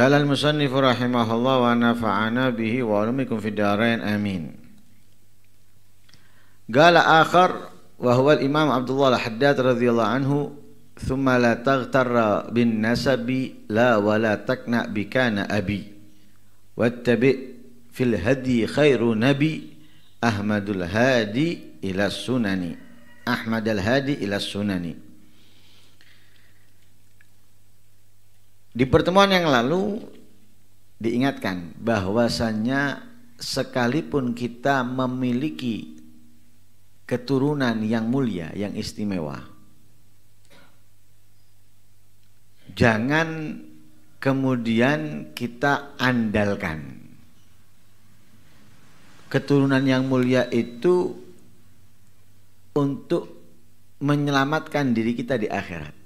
قال المصنف رحمه الله ونفعنا به وعلمكم في الدارين آمين قال آخر وهو الإمام عبد الله الحداد رضي الله عنه ثم لا تغتر بالنسب لا ولا تقنع بكان أبي واتبع في الهدي خير نبي أحمد الهادي إلى السنن أحمد الهادي إلى السنن Di pertemuan yang lalu diingatkan bahwasannya sekalipun kita memiliki keturunan yang mulia, yang istimewa, jangan kemudian kita andalkan keturunan yang mulia itu untuk menyelamatkan diri kita di akhirat.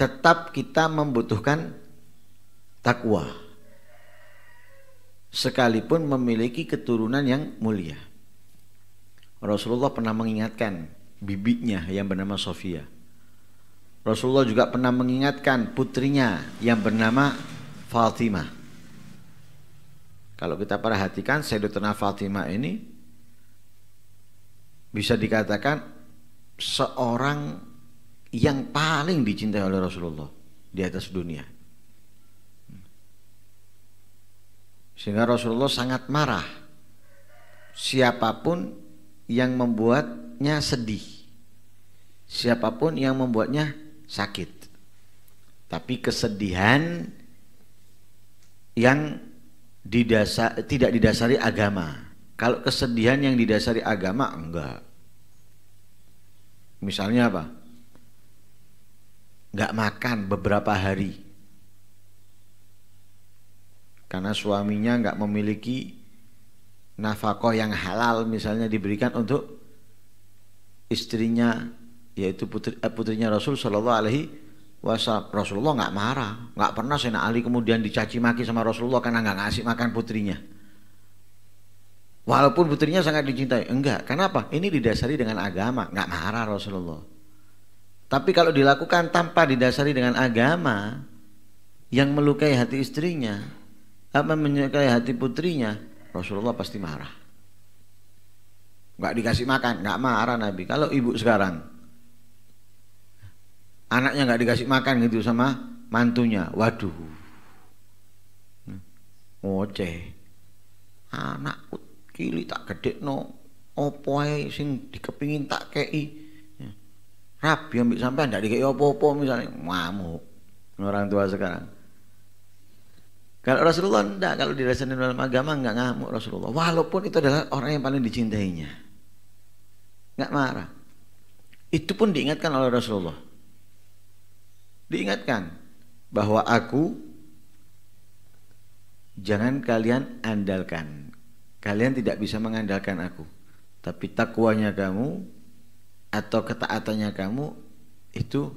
tetap kita membutuhkan takwa sekalipun memiliki keturunan yang mulia. Rasulullah pernah mengingatkan bibinya yang bernama Sofia. Rasulullah juga pernah mengingatkan putrinya yang bernama Fatimah. Kalau kita perhatikan Sayyidatuna Fatimah ini bisa dikatakan seorang yang paling dicintai oleh Rasulullah di atas dunia. Sehingga Rasulullah sangat marah siapapun yang membuatnya sedih. Siapapun yang membuatnya sakit. Tapi kesedihan yang didasa, tidak didasari agama. Kalau kesedihan yang didasari agama enggak. Misalnya apa? nggak makan beberapa hari karena suaminya nggak memiliki nafkah yang halal misalnya diberikan untuk istrinya yaitu putri, eh, putrinya Rasul Shallallahu Alaihi Wasallam Rasulullah nggak marah nggak pernah Sena Ali kemudian dicaci maki sama Rasulullah karena nggak ngasih makan putrinya walaupun putrinya sangat dicintai enggak kenapa ini didasari dengan agama nggak marah Rasulullah tapi kalau dilakukan tanpa didasari dengan agama yang melukai hati istrinya, apa menyukai hati putrinya, Rasulullah pasti marah. Gak dikasih makan, gak marah Nabi. Kalau ibu sekarang anaknya gak dikasih makan gitu sama mantunya, waduh, hmm. ngoceh, anak kili tak gede no, opoai sing dikepingin tak kei, rabi ambil sampai ndak dikeki apa-apa misalnya ngamuk orang tua sekarang kalau Rasulullah enggak, kalau dirasain dalam agama enggak ngamuk Rasulullah. Walaupun itu adalah orang yang paling dicintainya. Enggak marah. Itu pun diingatkan oleh Rasulullah. Diingatkan bahwa aku jangan kalian andalkan. Kalian tidak bisa mengandalkan aku. Tapi takwanya kamu atau ketaatannya kamu itu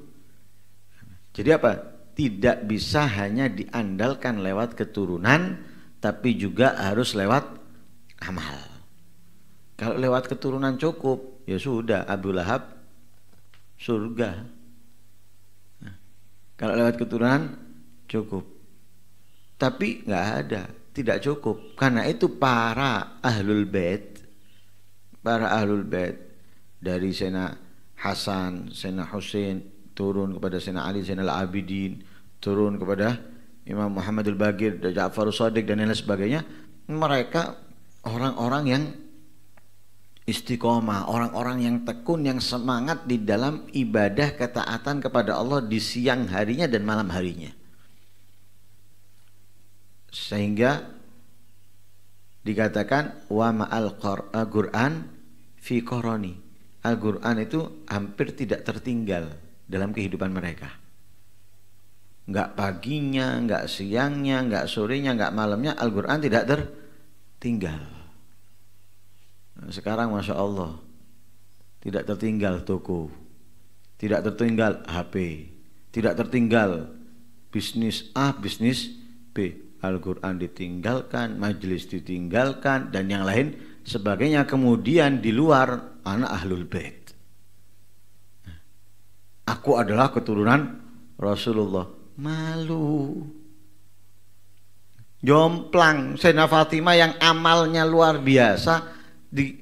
jadi apa? Tidak bisa hanya diandalkan lewat keturunan tapi juga harus lewat amal. Kalau lewat keturunan cukup, ya sudah Abu Lahab surga. Nah, kalau lewat keturunan cukup. Tapi nggak ada, tidak cukup. Karena itu para ahlul bait para ahlul bait dari Sena Hasan, Sena Hussein turun kepada Sena Ali, Sena Al-Abidin turun kepada Imam Muhammadul Bagir, Ja'far Sadiq dan lain sebagainya mereka orang-orang yang istiqomah, orang-orang yang tekun, yang semangat di dalam ibadah ketaatan kepada Allah di siang harinya dan malam harinya. Sehingga dikatakan wa ma'al Qur'an fi koroni Al-Quran itu hampir tidak tertinggal dalam kehidupan mereka. Enggak paginya, enggak siangnya, enggak sorenya, enggak malamnya Al-Quran tidak tertinggal. Nah, sekarang Masya Allah tidak tertinggal toko, tidak tertinggal HP, tidak tertinggal bisnis A, bisnis B. Al-Quran ditinggalkan, majelis ditinggalkan, dan yang lain sebagainya kemudian di luar anak ahlul bait. Aku adalah keturunan Rasulullah. Malu. Jomplang Sena Fatimah yang amalnya luar biasa di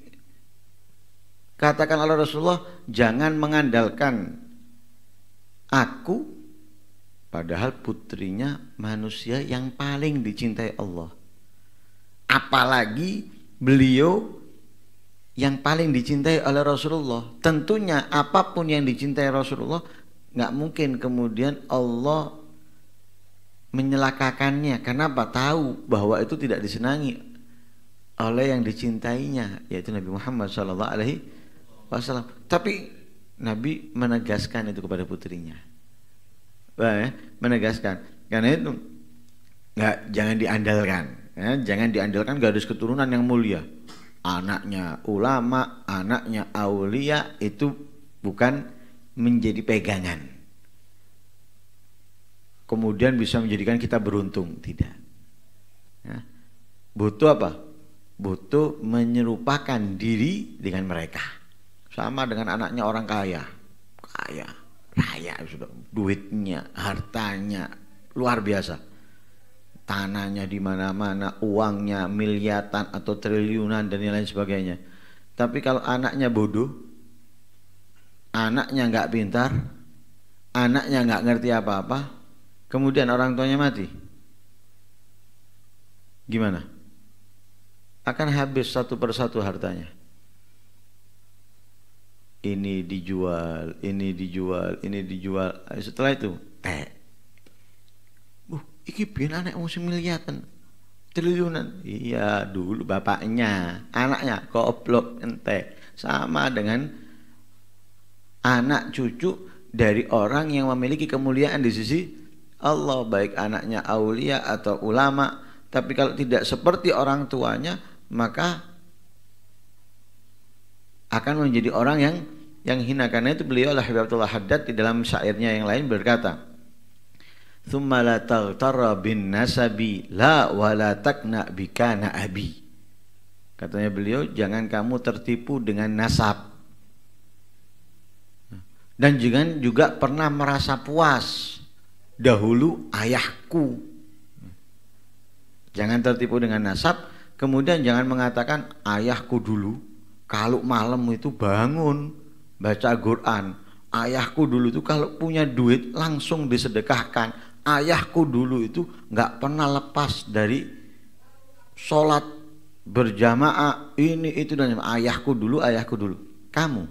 katakan Allah Rasulullah jangan mengandalkan aku padahal putrinya manusia yang paling dicintai Allah apalagi beliau yang paling dicintai oleh Rasulullah. Tentunya apapun yang dicintai Rasulullah nggak mungkin kemudian Allah menyelakakannya. Kenapa? Tahu bahwa itu tidak disenangi oleh yang dicintainya yaitu Nabi Muhammad Shallallahu Alaihi Wasallam. Tapi Nabi menegaskan itu kepada putrinya, menegaskan karena itu nggak jangan diandalkan Ya, jangan diandalkan garis keturunan yang mulia. Anaknya ulama, anaknya aulia itu bukan menjadi pegangan. Kemudian bisa menjadikan kita beruntung, tidak. Ya. Butuh apa? Butuh menyerupakan diri dengan mereka. Sama dengan anaknya orang kaya. Kaya, raya sudah, duitnya, hartanya luar biasa tanahnya di mana-mana, uangnya miliatan atau triliunan dan lain sebagainya. Tapi kalau anaknya bodoh, anaknya nggak pintar, anaknya nggak ngerti apa-apa, kemudian orang tuanya mati, gimana? Akan habis satu persatu hartanya. Ini dijual, ini dijual, ini dijual. Setelah itu, teh iki biar anak mau miliatan triliunan iya dulu bapaknya anaknya koplok ente sama dengan anak cucu dari orang yang memiliki kemuliaan di sisi Allah baik anaknya aulia atau ulama tapi kalau tidak seperti orang tuanya maka akan menjadi orang yang yang hina karena itu beliau Allah Haddad di dalam syairnya yang lain berkata thumma la taghtara bin nasabi la wa la takna bikana abi katanya beliau jangan kamu tertipu dengan nasab dan jangan juga pernah merasa puas dahulu ayahku jangan tertipu dengan nasab kemudian jangan mengatakan ayahku dulu kalau malam itu bangun baca Quran ayahku dulu itu kalau punya duit langsung disedekahkan ayahku dulu itu nggak pernah lepas dari sholat berjamaah ini itu dan ayahku dulu ayahku dulu kamu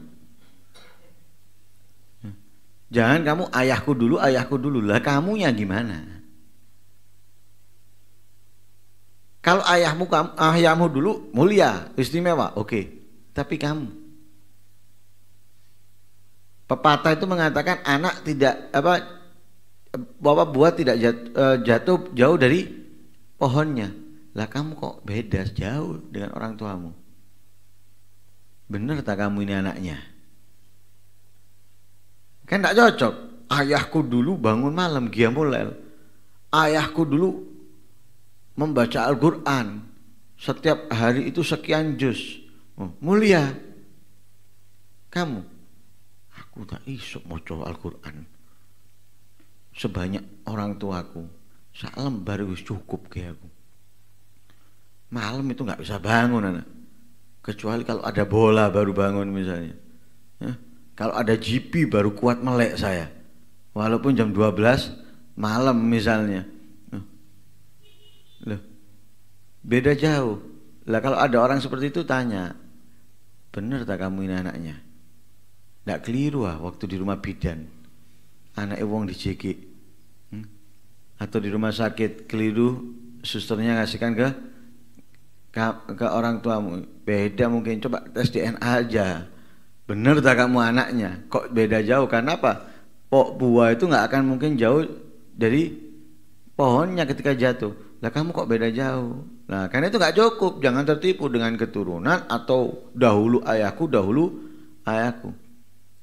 jangan kamu ayahku dulu ayahku dulu lah kamunya gimana kalau ayahmu kamu ayahmu dulu mulia istimewa oke okay. tapi kamu pepatah itu mengatakan anak tidak apa bahwa buah tidak e, jatuh, jauh dari pohonnya. Lah kamu kok beda jauh dengan orang tuamu? Benar tak kamu ini anaknya? Kan tak cocok. Ayahku dulu bangun malam mulai. Ayahku dulu membaca Al-Quran setiap hari itu sekian juz. Oh, mulia. Kamu, aku tak isuk mau coba Al-Quran sebanyak orang tuaku salam lembar cukup kayak aku malam itu nggak bisa bangun anak kecuali kalau ada bola baru bangun misalnya ya. kalau ada GP baru kuat melek saya walaupun jam 12 malam misalnya loh beda jauh lah kalau ada orang seperti itu tanya bener tak kamu ini anaknya tidak keliru ah waktu di rumah bidan anaknya wong dijeki hmm? atau di rumah sakit keliru susternya ngasihkan ke ke, ke orang tuamu beda mungkin coba tes DNA aja bener tak kamu anaknya kok beda jauh karena apa pok buah itu nggak akan mungkin jauh dari pohonnya ketika jatuh lah kamu kok beda jauh nah karena itu nggak cukup jangan tertipu dengan keturunan atau dahulu ayahku dahulu ayahku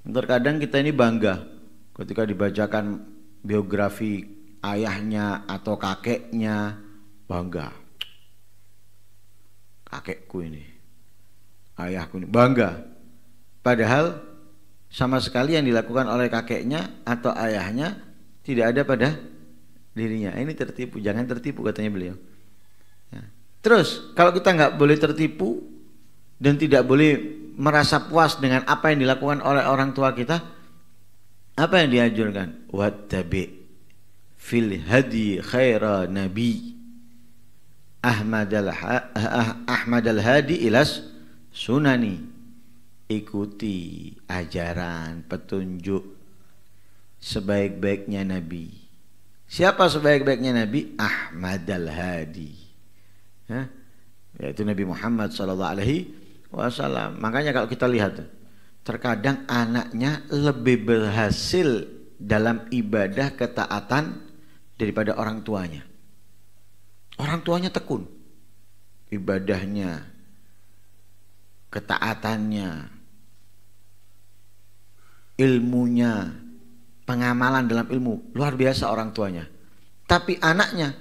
terkadang kita ini bangga ketika dibacakan biografi ayahnya atau kakeknya bangga kakekku ini ayahku ini bangga padahal sama sekali yang dilakukan oleh kakeknya atau ayahnya tidak ada pada dirinya ini tertipu jangan tertipu katanya beliau ya. terus kalau kita nggak boleh tertipu dan tidak boleh merasa puas dengan apa yang dilakukan oleh orang tua kita apa yang dianjurkan? Wattabi fil hadi khaira nabi Ahmad al, ah, Ahmad al hadi ilas sunani ikuti ajaran petunjuk sebaik-baiknya nabi siapa sebaik-baiknya nabi Ahmad al hadi ya yaitu Nabi Muhammad saw wasallam makanya kalau kita lihat terkadang anaknya lebih berhasil dalam ibadah ketaatan daripada orang tuanya. Orang tuanya tekun ibadahnya, ketaatannya, ilmunya, pengamalan dalam ilmu luar biasa orang tuanya. Tapi anaknya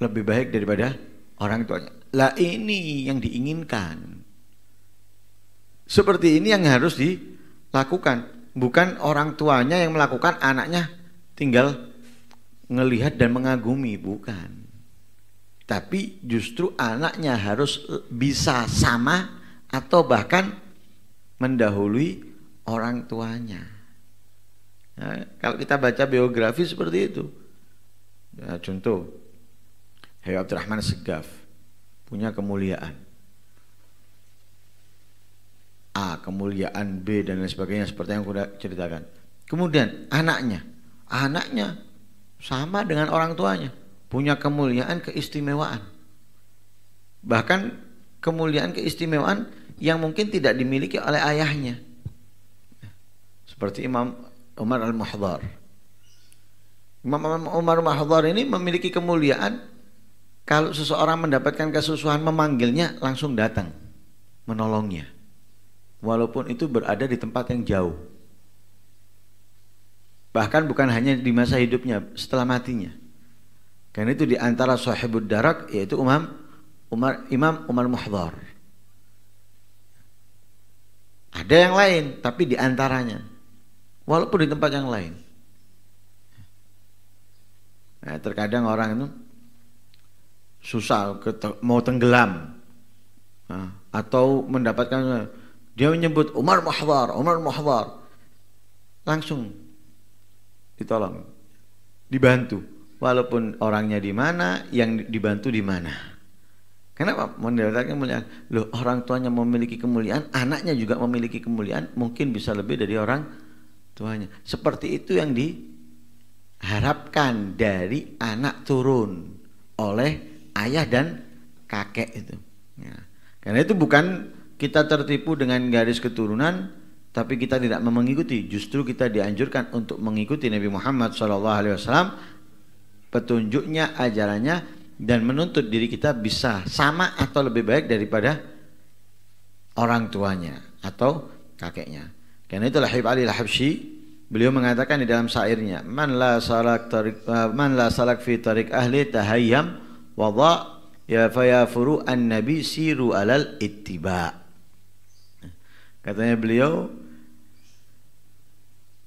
lebih baik daripada orang tuanya. Lah ini yang diinginkan. Seperti ini yang harus dilakukan, bukan orang tuanya yang melakukan anaknya tinggal ngelihat dan mengagumi, bukan. Tapi justru anaknya harus bisa sama atau bahkan mendahului orang tuanya. Nah, kalau kita baca biografi seperti itu, ya, contoh, Hayat Rahman Segaf punya kemuliaan A, kemuliaan B dan lain sebagainya seperti yang aku ceritakan. Kemudian anaknya, anaknya sama dengan orang tuanya, punya kemuliaan keistimewaan. Bahkan kemuliaan keistimewaan yang mungkin tidak dimiliki oleh ayahnya. Seperti Imam Umar Al-Mahdhar. Imam Umar Al-Mahdhar ini memiliki kemuliaan kalau seseorang mendapatkan kesusahan memanggilnya langsung datang menolongnya walaupun itu berada di tempat yang jauh. Bahkan bukan hanya di masa hidupnya, setelah matinya. Karena itu di antara sahibud darak yaitu Umam Umar Imam Umar Muhdhar. Ada yang lain, tapi di antaranya walaupun di tempat yang lain. Nah, terkadang orang itu susah mau tenggelam nah, atau mendapatkan dia menyebut Umar Muhdar, Umar Muhdar. Langsung ditolong, dibantu. Walaupun orangnya di mana, yang dibantu di mana. Kenapa? Mendapatkan kemuliaan. Loh, orang tuanya memiliki kemuliaan, anaknya juga memiliki kemuliaan, mungkin bisa lebih dari orang tuanya. Seperti itu yang diharapkan dari anak turun oleh ayah dan kakek itu. Ya. Karena itu bukan kita tertipu dengan garis keturunan tapi kita tidak mengikuti justru kita dianjurkan untuk mengikuti Nabi Muhammad SAW petunjuknya ajarannya dan menuntut diri kita bisa sama atau lebih baik daripada orang tuanya atau kakeknya karena itulah Habib Ali Al-Habsyi beliau mengatakan di dalam syairnya man la salak tarik eh, man la salak fi tarik ahli tahayyam wada ya furu' an nabi siru alal ittiba' Katanya beliau,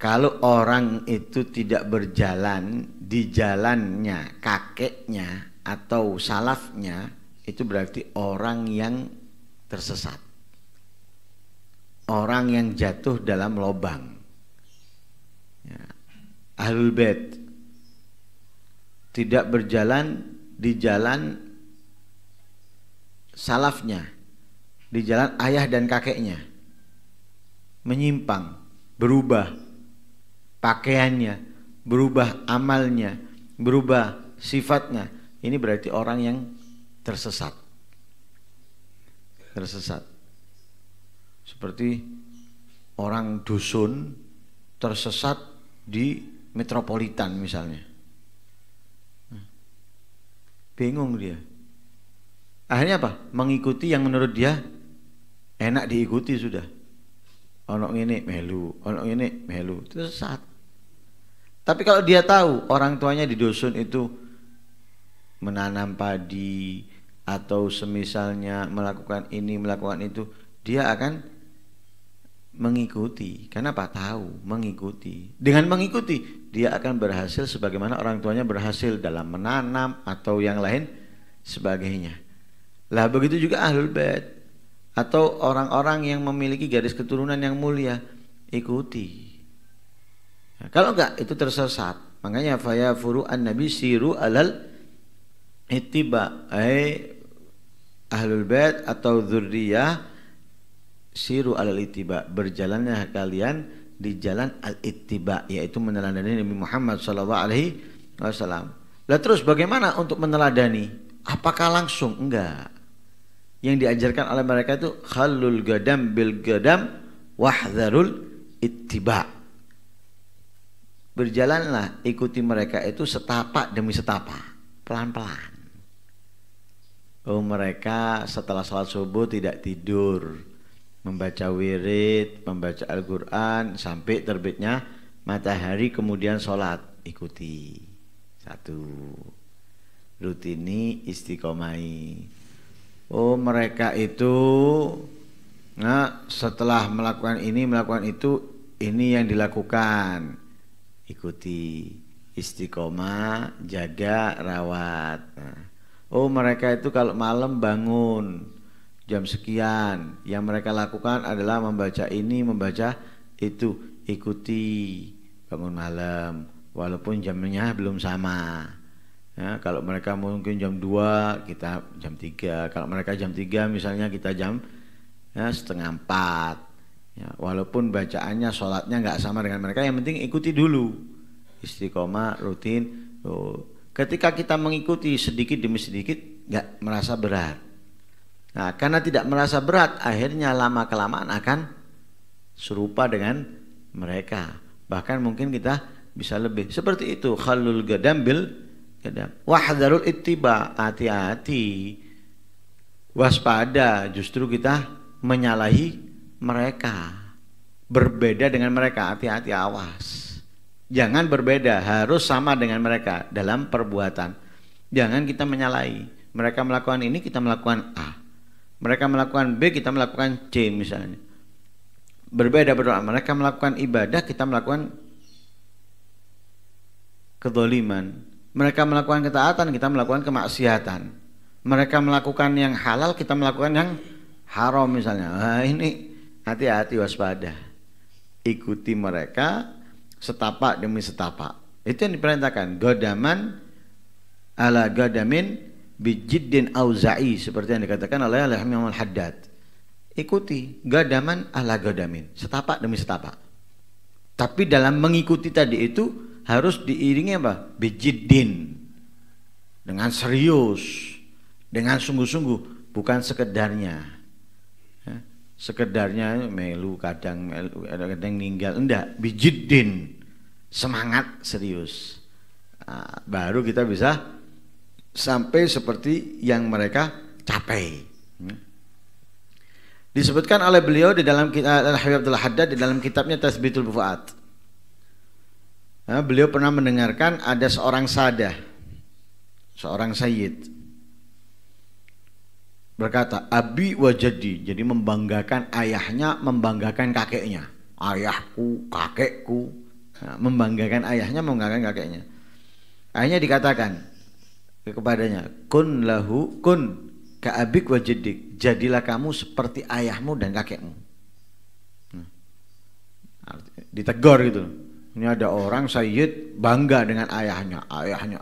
kalau orang itu tidak berjalan di jalannya kakeknya atau salafnya, itu berarti orang yang tersesat. Orang yang jatuh dalam lobang. Ya. Ahlul bait tidak berjalan di jalan salafnya, di jalan ayah dan kakeknya menyimpang, berubah pakaiannya, berubah amalnya, berubah sifatnya. Ini berarti orang yang tersesat. Tersesat. Seperti orang dusun tersesat di metropolitan misalnya. Bingung dia. Akhirnya apa? Mengikuti yang menurut dia enak diikuti sudah Ono ini melu, ono ini melu. itu Sesat. Tapi kalau dia tahu orang tuanya di dusun itu menanam padi atau semisalnya melakukan ini, melakukan itu, dia akan mengikuti. Kenapa? Tahu, mengikuti. Dengan mengikuti, dia akan berhasil sebagaimana orang tuanya berhasil dalam menanam atau yang lain sebagainya. Lah begitu juga ahlul bait atau orang-orang yang memiliki garis keturunan yang mulia ikuti nah, kalau enggak itu tersesat makanya faya furu nabi siru alal ittiba eh ahlul bait atau zuriyah siru alal ittiba berjalannya kalian di jalan al ittiba yaitu meneladani Nabi Muhammad SAW alaihi wasallam. Lah terus bagaimana untuk meneladani? Apakah langsung? Enggak yang diajarkan oleh mereka itu halul gadam bil gadam wahdharul ittiba berjalanlah ikuti mereka itu setapak demi setapak pelan-pelan oh mereka setelah salat subuh tidak tidur membaca wirid membaca Al-Quran sampai terbitnya matahari kemudian sholat ikuti satu rutini istiqomai Oh mereka itu nah, setelah melakukan ini melakukan itu ini yang dilakukan ikuti istiqomah jaga rawat nah, oh mereka itu kalau malam bangun jam sekian yang mereka lakukan adalah membaca ini membaca itu ikuti bangun malam walaupun jamnya belum sama Ya, kalau mereka mungkin jam 2 kita jam 3 kalau mereka jam 3 misalnya kita jam ya, setengah 4 ya, walaupun bacaannya sholatnya nggak sama dengan mereka yang penting ikuti dulu istiqomah rutin oh. ketika kita mengikuti sedikit demi sedikit nggak merasa berat nah karena tidak merasa berat akhirnya lama kelamaan akan serupa dengan mereka bahkan mungkin kita bisa lebih seperti itu khalul gadambil Wah darul itiba, hati-hati. Waspada, justru kita menyalahi mereka. Berbeda dengan mereka, hati-hati awas. Jangan berbeda, harus sama dengan mereka dalam perbuatan. Jangan kita menyalahi. Mereka melakukan ini, kita melakukan A. Mereka melakukan B, kita melakukan C misalnya. Berbeda berdoa. Mereka melakukan ibadah, kita melakukan kedoliman mereka melakukan ketaatan, kita melakukan kemaksiatan. Mereka melakukan yang halal, kita melakukan yang haram misalnya. Nah, ini hati-hati waspada. Ikuti mereka setapak demi setapak. Itu yang diperintahkan. Godaman ala godamin bijiddin auza'i seperti yang dikatakan oleh Allah imam Al-Haddad. Ikuti godaman ala godamin, setapak demi setapak. Tapi dalam mengikuti tadi itu harus diiringi apa? Bijidin. Dengan serius, dengan sungguh-sungguh, bukan sekedarnya. Ya, sekedarnya melu kadang melu, kadang ninggal enggak bijidin semangat serius nah, baru kita bisa sampai seperti yang mereka capai hmm. disebutkan oleh beliau di dalam kitab Al Habib Haddad di dalam kitabnya Tasbitul bufaat Nah, beliau pernah mendengarkan ada seorang sadah, seorang sayyid berkata abi wajadi jadi membanggakan ayahnya membanggakan kakeknya ayahku kakekku nah, membanggakan ayahnya membanggakan kakeknya Ayahnya dikatakan kepadanya kun lahu kun kaabik wajadik jadilah kamu seperti ayahmu dan kakekmu nah, ditegor gitu ini ada orang Sayyid bangga dengan ayahnya. Ayahnya,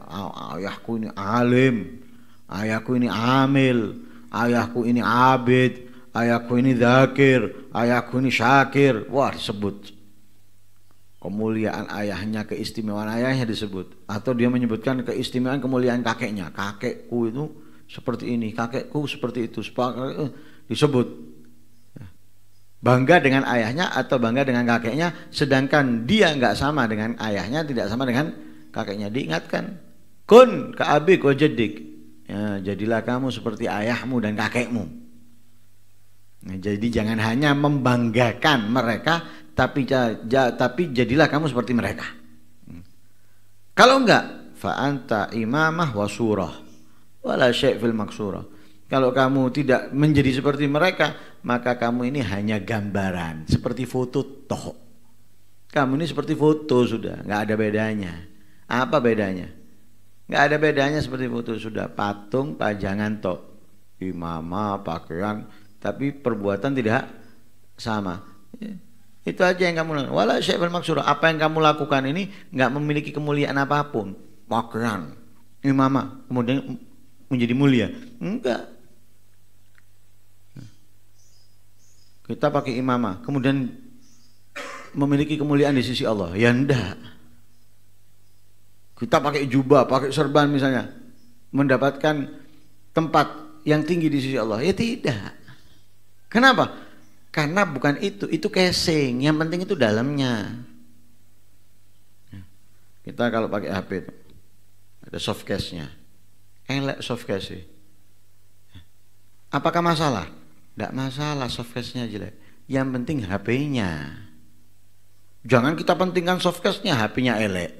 ayahku ini alim, ayahku ini amil, ayahku ini abid, ayahku ini zakir, ayahku ini syakir. Wah disebut. Kemuliaan ayahnya, keistimewaan ayahnya disebut. Atau dia menyebutkan keistimewaan kemuliaan kakeknya. Kakekku itu seperti ini, kakekku seperti itu. Eh, disebut bangga dengan ayahnya atau bangga dengan kakeknya sedangkan dia nggak sama dengan ayahnya tidak sama dengan kakeknya diingatkan kun ke abik wajadik ya, jadilah kamu seperti ayahmu dan kakekmu nah, jadi jangan hanya membanggakan mereka tapi ja, tapi jadilah kamu seperti mereka hmm. kalau enggak fa anta imamah wasurah wala syai' fil maksurah kalau kamu tidak menjadi seperti mereka maka kamu ini hanya gambaran seperti foto toh kamu ini seperti foto sudah nggak ada bedanya apa bedanya nggak ada bedanya seperti foto sudah patung pajangan toh imama pakaian tapi perbuatan tidak sama ya, itu aja yang kamu lakukan wala syaifal maksura apa yang kamu lakukan ini nggak memiliki kemuliaan apapun pakaian imama kemudian menjadi mulia enggak kita pakai imamah kemudian memiliki kemuliaan di sisi Allah ya enggak kita pakai jubah pakai serban misalnya mendapatkan tempat yang tinggi di sisi Allah ya tidak kenapa karena bukan itu itu casing yang penting itu dalamnya ya. kita kalau pakai HP itu ada soft case-nya elek soft case ya. apakah masalah tidak masalah softcase-nya jelek. Yang penting HP-nya. Jangan kita pentingkan softcase-nya, HP-nya elek.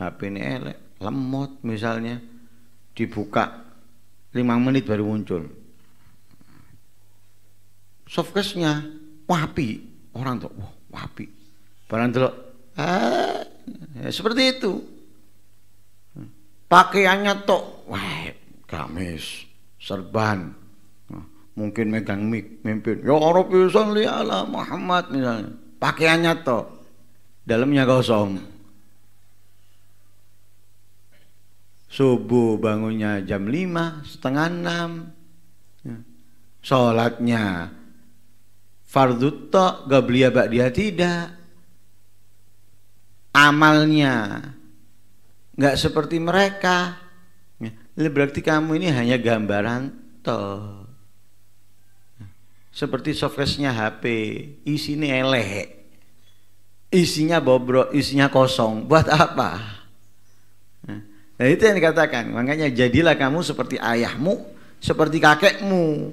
HP ini elek, lemot misalnya. Dibuka 5 menit baru muncul. Softcase-nya wapi. Orang tuh, wah, wapi. Barang dulu, ya eh, seperti itu. Pakaiannya tuh wah, gamis, serban, mungkin megang mik mimpin ya orang pisan ya li ala Muhammad misalnya pakaiannya to, dalamnya kosong subuh bangunnya jam lima setengah enam, ya. sholatnya gak beli abak dia ya tidak amalnya nggak seperti mereka berarti kamu ini hanya gambaran toh seperti softcase-nya HP, isinya elek, Isinya bobrok, isinya kosong. Buat apa? Nah, itu yang dikatakan. Makanya jadilah kamu seperti ayahmu, seperti kakekmu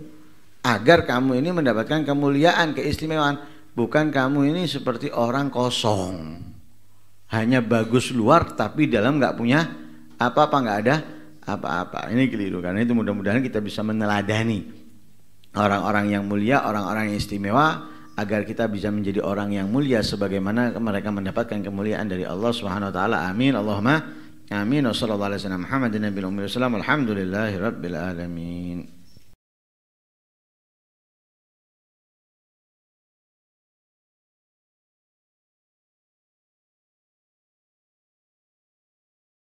agar kamu ini mendapatkan kemuliaan, keistimewaan, bukan kamu ini seperti orang kosong. Hanya bagus luar tapi dalam nggak punya apa-apa, nggak ada apa-apa. Ini keliru karena itu mudah-mudahan kita bisa meneladani orang-orang yang mulia, orang-orang yang istimewa agar kita bisa menjadi orang yang mulia sebagaimana mereka mendapatkan kemuliaan dari Allah Subhanahu wa taala. Amin. Allahumma amin. Wassallallahu alaihi wasallam Muhammadin nabiyil ummi wasallam. Alhamdulillahirabbil alamin.